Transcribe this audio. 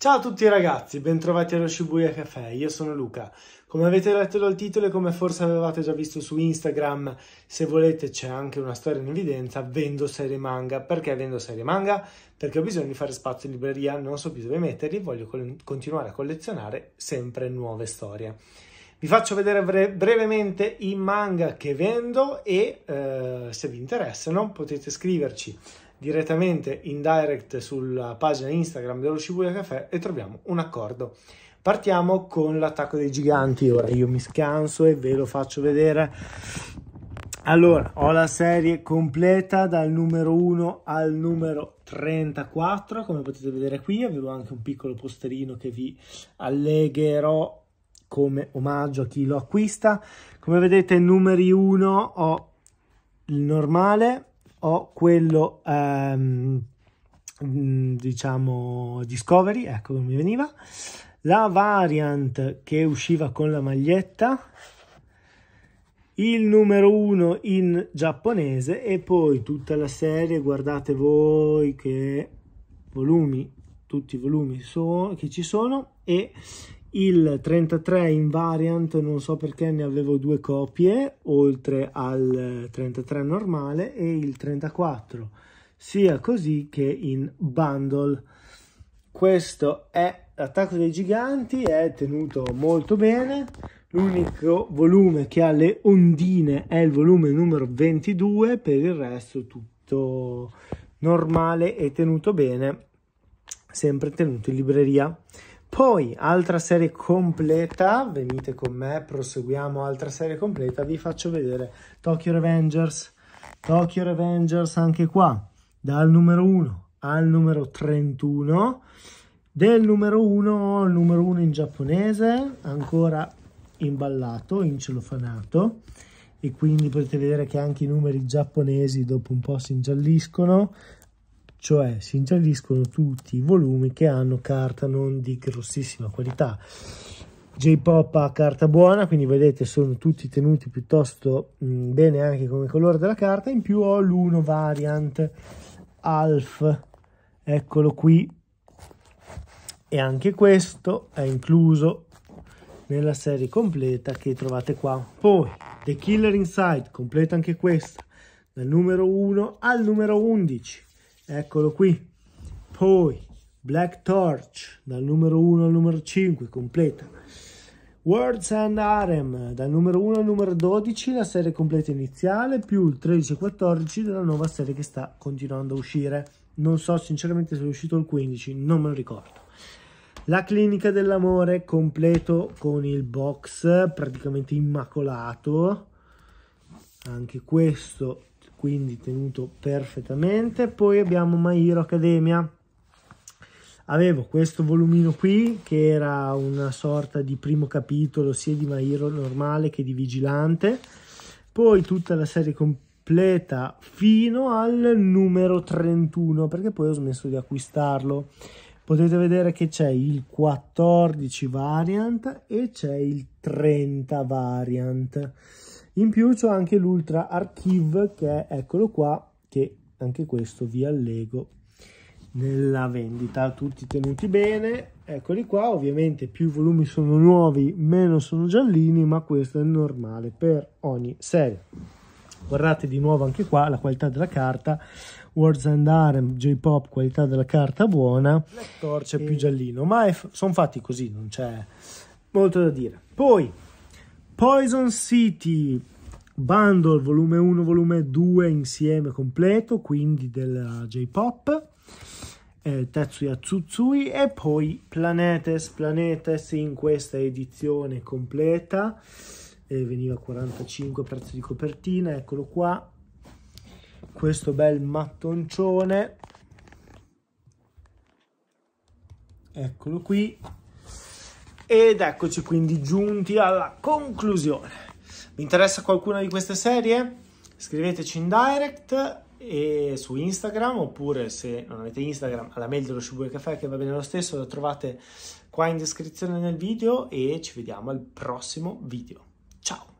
Ciao a tutti ragazzi, bentrovati allo Shibuya Café, io sono Luca. Come avete letto dal titolo e come forse avevate già visto su Instagram, se volete c'è anche una storia in evidenza, vendo serie manga. Perché vendo serie manga? Perché ho bisogno di fare spazio in libreria, non so più dove metterli, voglio continuare a collezionare sempre nuove storie. Vi faccio vedere bre brevemente i manga che vendo e eh, se vi interessano potete scriverci direttamente in direct sulla pagina Instagram dello Shibuya Café e troviamo un accordo. Partiamo con l'attacco dei giganti. Ora io mi scanso e ve lo faccio vedere. Allora, ho la serie completa dal numero 1 al numero 34, come potete vedere qui, avevo anche un piccolo posterino che vi allegherò come omaggio a chi lo acquista. Come vedete, numeri 1 ho il normale, ho quello ehm, mm, diciamo Discovery, ecco come mi veniva, la variant che usciva con la maglietta, il numero uno in giapponese e poi tutta la serie, guardate voi che volumi, tutti i volumi so, che ci sono e il 33 invariant non so perché ne avevo due copie oltre al 33 normale e il 34 sia così che in bundle questo è l'attacco dei giganti è tenuto molto bene l'unico volume che ha le ondine è il volume numero 22 per il resto tutto normale e tenuto bene sempre tenuto in libreria poi, altra serie completa, venite con me, proseguiamo altra serie completa, vi faccio vedere Tokyo Revengers. Tokyo Revengers anche qua, dal numero 1 al numero 31. Del numero 1 il numero 1 in giapponese, ancora imballato, incelofanato e quindi potete vedere che anche i numeri giapponesi dopo un po' si ingialliscono cioè si ingialliscono tutti i volumi che hanno carta non di grossissima qualità. J-Pop ha carta buona, quindi vedete sono tutti tenuti piuttosto mh, mm, bene anche come colore della carta, in più ho l'1 Variant Alf, eccolo qui, e anche questo è incluso nella serie completa che trovate qua. Poi The Killer Inside, completa anche questa, dal numero 1 al numero 11 eccolo qui. Poi Black Torch dal numero 1 al numero 5, completa. Words and Harem dal numero 1 al numero 12, la serie completa iniziale, più il 13 e 14 della nuova serie che sta continuando a uscire. Non so sinceramente se è uscito il 15, non me lo ricordo. La clinica dell'amore completo con il box praticamente immacolato. Anche questo quindi tenuto perfettamente. Poi abbiamo My Hero Academia. Avevo questo volumino qui che era una sorta di primo capitolo sia di My Hero normale che di Vigilante. Poi tutta la serie completa fino al numero 31 perché poi ho smesso di acquistarlo potete vedere che c'è il 14 variant e c'è il 30 variant in più c'ho anche l'Ultra Archive che è, eccolo qua, che anche questo vi allego nella vendita. Tutti tenuti bene, eccoli qua, ovviamente più i volumi sono nuovi meno sono giallini, ma questo è normale per ogni serie. Guardate di nuovo anche qua la qualità della carta, Words and Arm, J-Pop, qualità della carta buona, Black Torch e... più giallino, ma sono fatti così, non c'è molto da dire. Poi Poison City bundle volume 1 volume 2 insieme completo quindi della J-pop eh, Tetsuya Tsutsui e poi Planetes Planetes in questa edizione completa eh, veniva 45 prezzo di copertina eccolo qua questo bel mattoncione eccolo qui ed eccoci quindi giunti alla conclusione. Vi interessa qualcuna di queste serie? Scriveteci in direct e su Instagram oppure se non avete Instagram alla mail dello Shibuya Cafè che va bene lo stesso, la trovate qua in descrizione nel video e ci vediamo al prossimo video. Ciao!